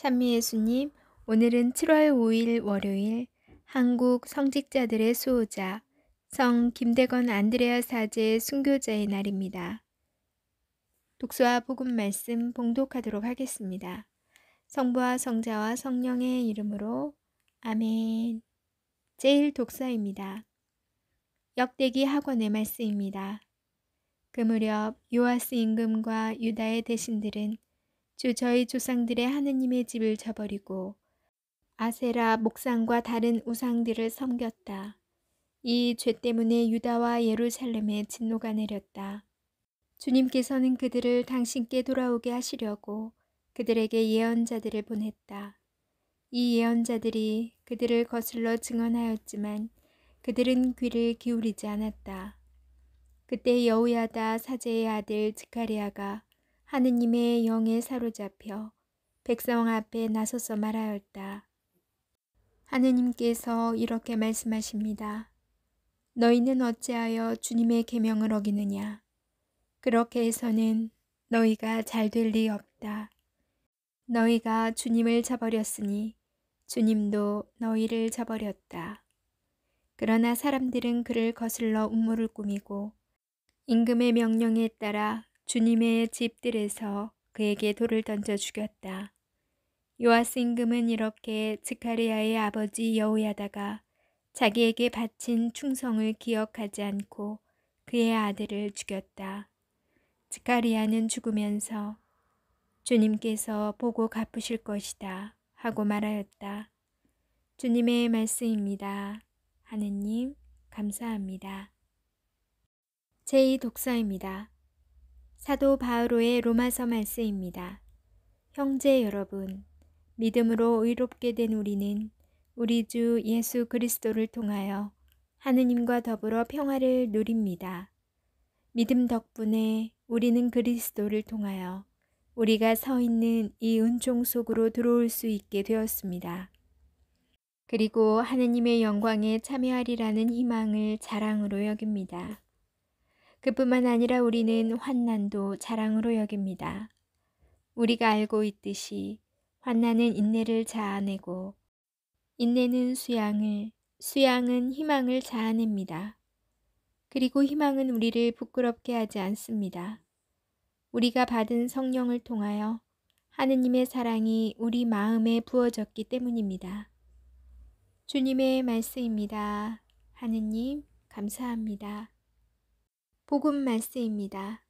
찬미 예수님, 오늘은 7월 5일 월요일 한국 성직자들의 수호자 성 김대건 안드레아 사제 순교자의 날입니다. 독서와 복음 말씀 봉독하도록 하겠습니다. 성부와 성자와 성령의 이름으로 아멘. 제일 독서입니다. 역대기 학원의 말씀입니다. 그 무렵 요아스 임금과 유다의 대신들은 주 저희 조상들의 하느님의 집을 저버리고 아세라 목상과 다른 우상들을 섬겼다. 이 죄 때문에 유다와 예루살렘에 진노가 내렸다. 주님께서는 그들을 당신께 돌아오게 하시려고 그들에게 예언자들을 보냈다. 이 예언자들이 그들을 거슬러 증언하였지만 그들은 귀를 기울이지 않았다. 그때 여우야다 사제의 아들 지카리아가 하느님의 영에 사로잡혀 백성 앞에 나서서 말하였다. 하느님께서 이렇게 말씀하십니다. 너희는 어찌하여 주님의 계명을 어기느냐? 그렇게 해서는 너희가 잘 될 리 없다. 너희가 주님을 저버렸으니 주님도 너희를 저버렸다. 그러나 사람들은 그를 거슬러 음모를 꾸미고 임금의 명령에 따라 주님의 집들에서 그에게 돌을 던져 죽였다. 요아스 임금은 이렇게 스카리아의 아버지 여우야다가 자기에게 바친 충성을 기억하지 않고 그의 아들을 죽였다. 스카리아는 죽으면서 주님께서 보고 갚으실 것이다 하고 말하였다. 주님의 말씀입니다. 하느님 감사합니다. 제2독서입니다. 사도 바오로의 로마서 말씀입니다. 형제 여러분, 믿음으로 의롭게 된 우리는 우리 주 예수 그리스도를 통하여 하느님과 더불어 평화를 누립니다. 믿음 덕분에 우리는 그리스도를 통하여 우리가 서 있는 이 은총 속으로 들어올 수 있게 되었습니다. 그리고 하느님의 영광에 참여하리라는 희망을 자랑으로 여깁니다. 그뿐만 아니라 우리는 환난도 자랑으로 여깁니다. 우리가 알고 있듯이 환난은 인내를 자아내고 인내는 수양을, 수양은 희망을 자아냅니다. 그리고 희망은 우리를 부끄럽게 하지 않습니다. 우리가 받은 성령을 통하여 하느님의 사랑이 우리 마음에 부어졌기 때문입니다. 주님의 말씀입니다. 하느님, 감사합니다. 복음 말씀입니다.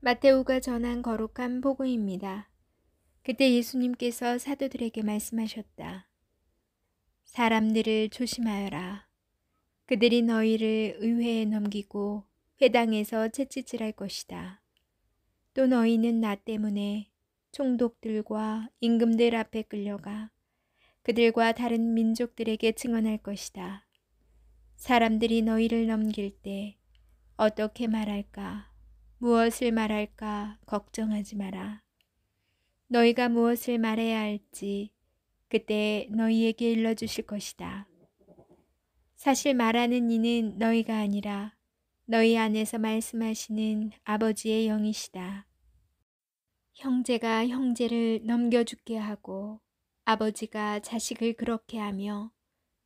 마테오가 전한 거룩한 복음입니다. 그때 예수님께서 사도들에게 말씀하셨다. 사람들을 조심하여라. 그들이 너희를 의회에 넘기고 회당에서 채찍질할 것이다. 또 너희는 나 때문에 총독들과 임금들 앞에 끌려가 그들과 다른 민족들에게 증언할 것이다. 사람들이 너희를 넘길 때 어떻게 말할까, 무엇을 말할까 걱정하지 마라. 너희가 무엇을 말해야 할지 그때 너희에게 일러주실 것이다. 사실 말하는 이는 너희가 아니라 너희 안에서 말씀하시는 아버지의 영이시다. 형제가 형제를 넘겨주게 하고 아버지가 자식을 그렇게 하며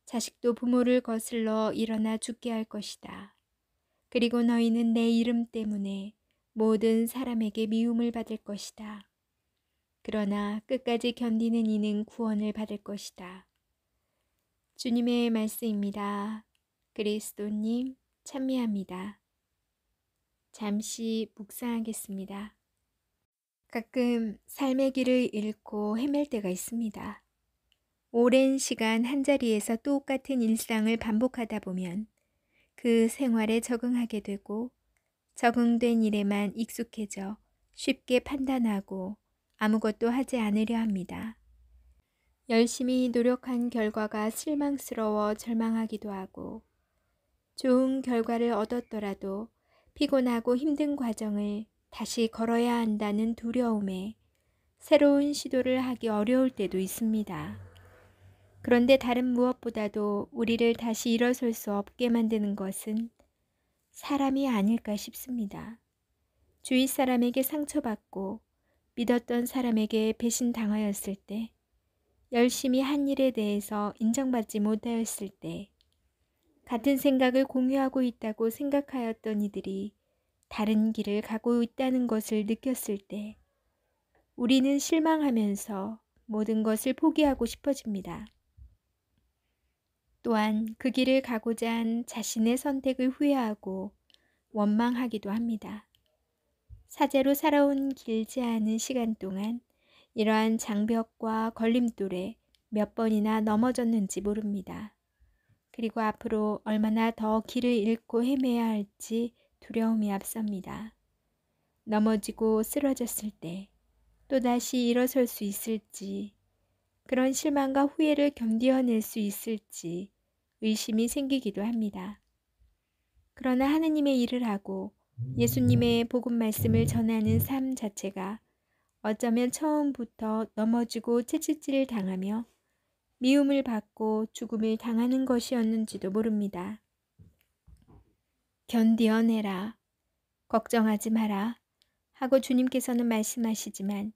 자식도 부모를 거슬러 일어나 죽게 할 것이다. 그리고 너희는 내 이름 때문에 모든 사람에게 미움을 받을 것이다. 그러나 끝까지 견디는 이는 구원을 받을 것이다. 주님의 말씀입니다. 그리스도님 찬미합니다. 잠시 묵상하겠습니다. 가끔 삶의 길을 잃고 헤맬 때가 있습니다. 오랜 시간 한자리에서 똑같은 일상을 반복하다 보면 그 생활에 적응하게 되고 적응된 일에만 익숙해져 쉽게 판단하고 아무것도 하지 않으려 합니다. 열심히 노력한 결과가 실망스러워 절망하기도 하고 좋은 결과를 얻었더라도 피곤하고 힘든 과정을 다시 걸어야 한다는 두려움에 새로운 시도를 하기 어려울 때도 있습니다. 그런데 다른 무엇보다도 우리를 다시 일어설 수 없게 만드는 것은 사람이 아닐까 싶습니다. 주위 사람에게 상처받고 믿었던 사람에게 배신당하였을 때, 열심히 한 일에 대해서 인정받지 못하였을 때, 같은 생각을 공유하고 있다고 생각하였던 이들이 다른 길을 가고 있다는 것을 느꼈을 때, 우리는 실망하면서 모든 것을 포기하고 싶어집니다. 또한 그 길을 가고자 한 자신의 선택을 후회하고 원망하기도 합니다. 사제로 살아온 길지 않은 시간 동안 이러한 장벽과 걸림돌에 몇 번이나 넘어졌는지 모릅니다. 그리고 앞으로 얼마나 더 길을 잃고 헤매야 할지 두려움이 앞섭니다. 넘어지고 쓰러졌을 때 또다시 일어설 수 있을지 그런 실망과 후회를 견뎌낼수 있을지 의심이 생기기도 합니다. 그러나 하느님의 일을 하고 예수님의 복음 말씀을 전하는 삶 자체가 어쩌면 처음부터 넘어지고 채찍질 을 당하며 미움을 받고 죽음을 당하는 것이었는지도 모릅니다. 견디어내라. 걱정하지 마라. 하고 주님께서는 말씀하시지만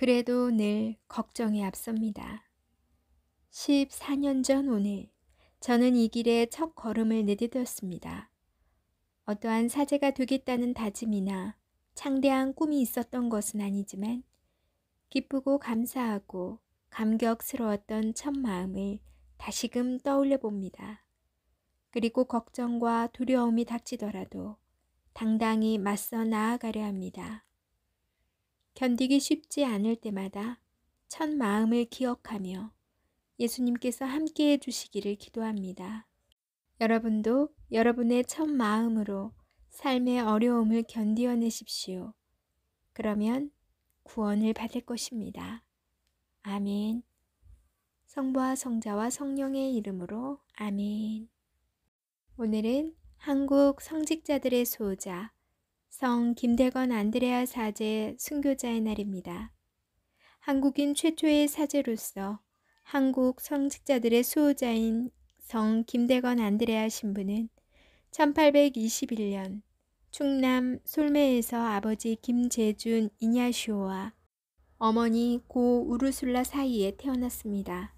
그래도 늘걱정에 앞섭니다. 14년 전 오늘 저는 이 길에 첫 걸음을 내디뎠습니다. 어떠한 사제가 되겠다는 다짐이나 창대한 꿈이 있었던 것은 아니지만 기쁘고 감사하고 감격스러웠던 첫 마음을 다시금 떠올려 봅니다. 그리고 걱정과 두려움이 닥치더라도 당당히 맞서 나아가려 합니다. 견디기 쉽지 않을 때마다 첫 마음을 기억하며 예수님께서 함께해 주시기를 기도합니다. 여러분도 여러분의 첫 마음으로 삶의 어려움을 견디어내십시오. 그러면 구원을 받을 것입니다. 아멘. 성부와 성자와 성령의 이름으로 아멘. 오늘은 한국 성직자들의 소자 성 김대건 안드레아 사제 순교자의 날입니다. 한국인 최초의 사제로서 한국 성직자들의 수호자인 성 김대건 안드레아 신부는 1821년 충남 솔매에서 아버지 김재준 이냐시와 어머니 고 우르술라 사이에 태어났습니다.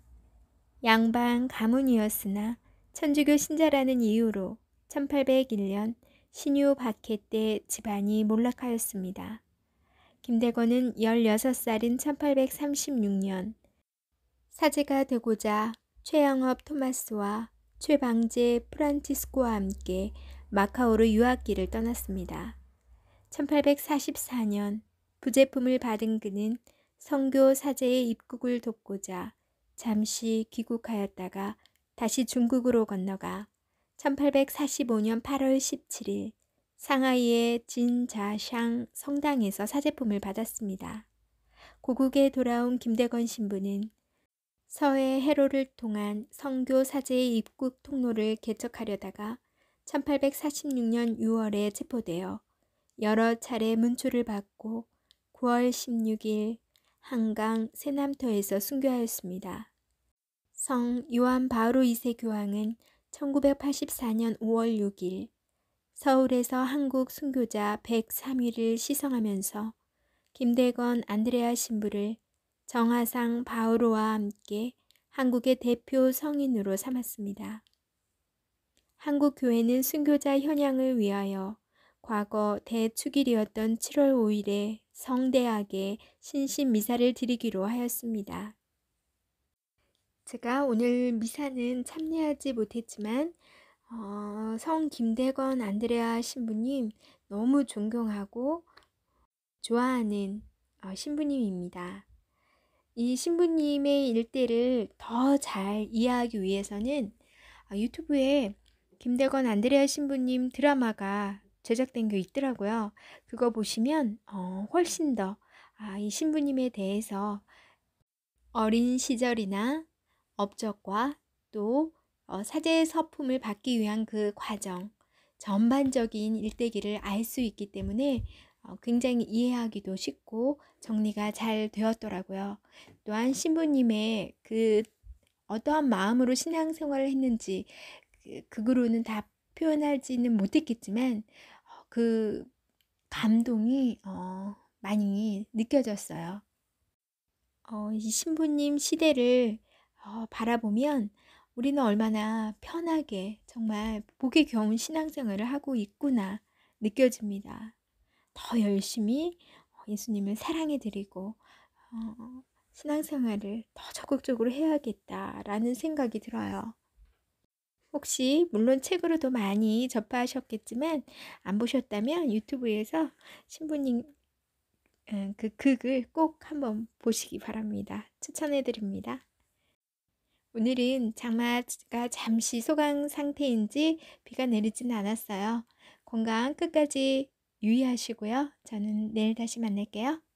양반 가문이었으나 천주교 신자라는 이유로 1801년 신유 박해 때 집안이 몰락하였습니다. 김대건은 16살인 1836년 사제가 되고자 최영업 토마스와 최방제 프란치스코와 함께 마카오로 유학길을 떠났습니다. 1844년 부제품을 받은 그는 성교 사제의 입국을 돕고자 잠시 귀국하였다가 다시 중국으로 건너가 1845년 8월 17일 상하이의 진자샹 성당에서 사제품을 받았습니다. 고국에 돌아온 김대건 신부는 서해 해로를 통한 성교 사제의 입국 통로를 개척하려다가 1846년 6월에 체포되어 여러 차례 문초를 받고 9월 16일 한강 세남터에서 순교하였습니다. 성 요한 바로 2세 교황은 1984년 5월 6일 서울에서 한국 순교자 103위를 시성하면서 김대건 안드레아 신부를 정화상 바오로와 함께 한국의 대표 성인으로 삼았습니다. 한국 교회는 순교자 현양을 위하여 과거 대축일이었던 7월 5일에 성대하게 신신 미사를 드리기로 하였습니다. 제가 오늘 미사는 참여하지 못했지만 어, 성 김대건 안드레아 신부님 너무 존경하고 좋아하는 어, 신부님입니다. 이 신부님의 일대를 더 잘 이해하기 위해서는 어, 유튜브에 김대건 안드레아 신부님 드라마가 제작된 게 있더라고요. 그거 보시면 어, 훨씬 더이 아, 신부님에 대해서 어린 시절이나 업적과 또 어, 사제의 서품을 받기 위한 그 과정, 전반적인 일대기를 알 수 있기 때문에 어, 굉장히 이해하기도 쉽고 정리가 잘 되었더라고요. 또한 신부님의 그 어떠한 마음으로 신앙생활을 했는지 그, 그거로는 다 표현하지는 못했겠지만 어, 그 감동이 어, 많이 느껴졌어요. 어, 이 신부님 시대를 어, 바라보면 우리는 얼마나 편하게 정말 보기 겨운 신앙생활을 하고 있구나 느껴집니다. 더 열심히 어, 예수님을 사랑해 드리고 어, 신앙생활을 더 적극적으로 해야겠다라는 생각이 들어요. 혹시 물론 책으로도 많이 접하셨겠지만 안 보셨다면 유튜브에서 신부님 음, 그 극을 꼭 한번 보시기 바랍니다. 추천해 드립니다. 오늘은 장마가 잠시 소강 상태인지 비가 내리지는 않았어요. 건강 끝까지 유의하시고요. 저는 내일 다시 만날게요.